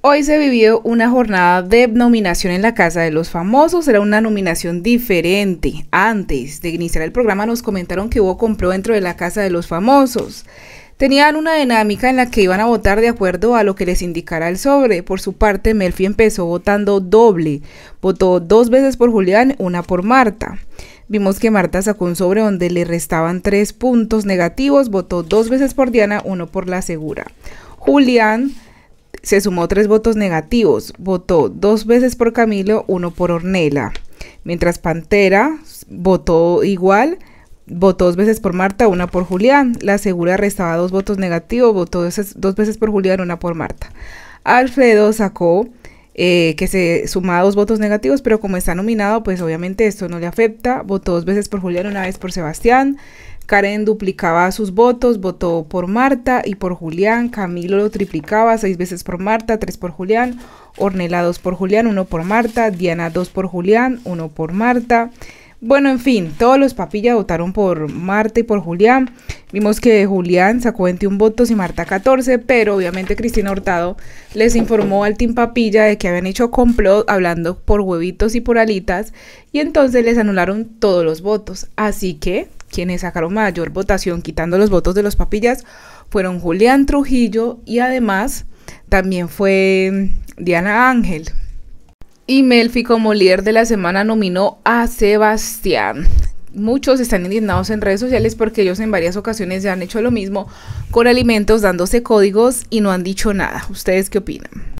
Hoy se vivió una jornada de nominación en la Casa de los Famosos, era una nominación diferente. Antes de iniciar el programa nos comentaron que hubo compró dentro de la Casa de los Famosos. Tenían una dinámica en la que iban a votar de acuerdo a lo que les indicara el sobre. Por su parte, Melfi empezó votando doble. Votó dos veces por Julián, una por Marta. Vimos que Marta sacó un sobre donde le restaban tres puntos negativos, votó dos veces por Diana, uno por la segura. Julián se sumó tres votos negativos. Votó dos veces por Camilo, uno por Ornella. Mientras Pantera votó igual, votó dos veces por Marta, una por Julián. La Segura restaba dos votos negativos, votó dos veces por Julián, una por Marta. Alfredo sacó eh, que se sumaba dos votos negativos, pero como está nominado, pues obviamente esto no le afecta. Votó dos veces por Julián, una vez por Sebastián. Karen duplicaba sus votos, votó por Marta y por Julián, Camilo lo triplicaba, seis veces por Marta, tres por Julián, Ornella dos por Julián, uno por Marta, Diana dos por Julián, uno por Marta. Bueno, en fin, todos los papillas votaron por Marta y por Julián. Vimos que Julián sacó 21 votos y Marta 14, pero obviamente Cristina Hurtado les informó al Team Papilla de que habían hecho complot hablando por huevitos y por alitas y entonces les anularon todos los votos. Así que quienes sacaron mayor votación quitando los votos de los papillas fueron Julián Trujillo y además también fue mm, Diana Ángel. Y Melfi como líder de la semana nominó a Sebastián. Muchos están indignados en redes sociales porque ellos en varias ocasiones ya han hecho lo mismo con alimentos dándose códigos y no han dicho nada. ¿Ustedes qué opinan?